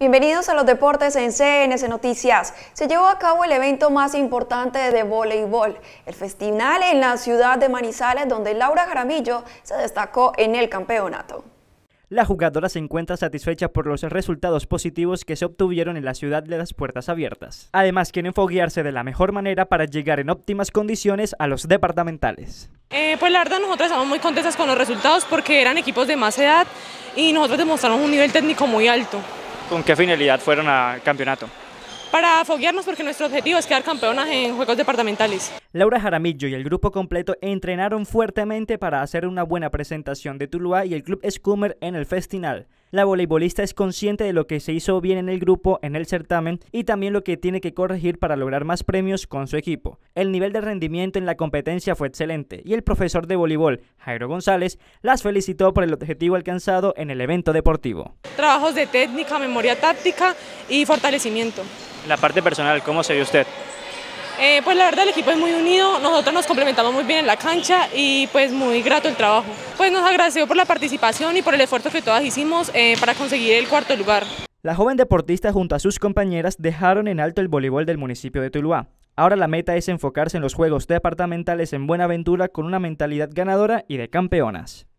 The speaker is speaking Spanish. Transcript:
Bienvenidos a los deportes en cns Noticias. Se llevó a cabo el evento más importante de voleibol, el festival en la ciudad de Manizales, donde Laura Jaramillo se destacó en el campeonato. La jugadora se encuentra satisfecha por los resultados positivos que se obtuvieron en la ciudad de las puertas abiertas. Además, quieren foguearse de la mejor manera para llegar en óptimas condiciones a los departamentales. Eh, pues la verdad, nosotros estamos muy contentas con los resultados porque eran equipos de más edad y nosotros demostramos un nivel técnico muy alto. ¿Con qué finalidad fueron al campeonato? para foguearnos porque nuestro objetivo es quedar campeonas en juegos departamentales. Laura Jaramillo y el grupo completo entrenaron fuertemente para hacer una buena presentación de Tuluá y el club Schumer en el festival. La voleibolista es consciente de lo que se hizo bien en el grupo, en el certamen y también lo que tiene que corregir para lograr más premios con su equipo. El nivel de rendimiento en la competencia fue excelente y el profesor de voleibol, Jairo González, las felicitó por el objetivo alcanzado en el evento deportivo. Trabajos de técnica, memoria táctica y fortalecimiento. La parte personal, ¿cómo se vio usted? Eh, pues la verdad el equipo es muy unido, nosotros nos complementamos muy bien en la cancha y pues muy grato el trabajo. Pues nos agradeció por la participación y por el esfuerzo que todas hicimos eh, para conseguir el cuarto lugar. La joven deportista junto a sus compañeras dejaron en alto el voleibol del municipio de Tuluá. Ahora la meta es enfocarse en los juegos departamentales en Buenaventura con una mentalidad ganadora y de campeonas.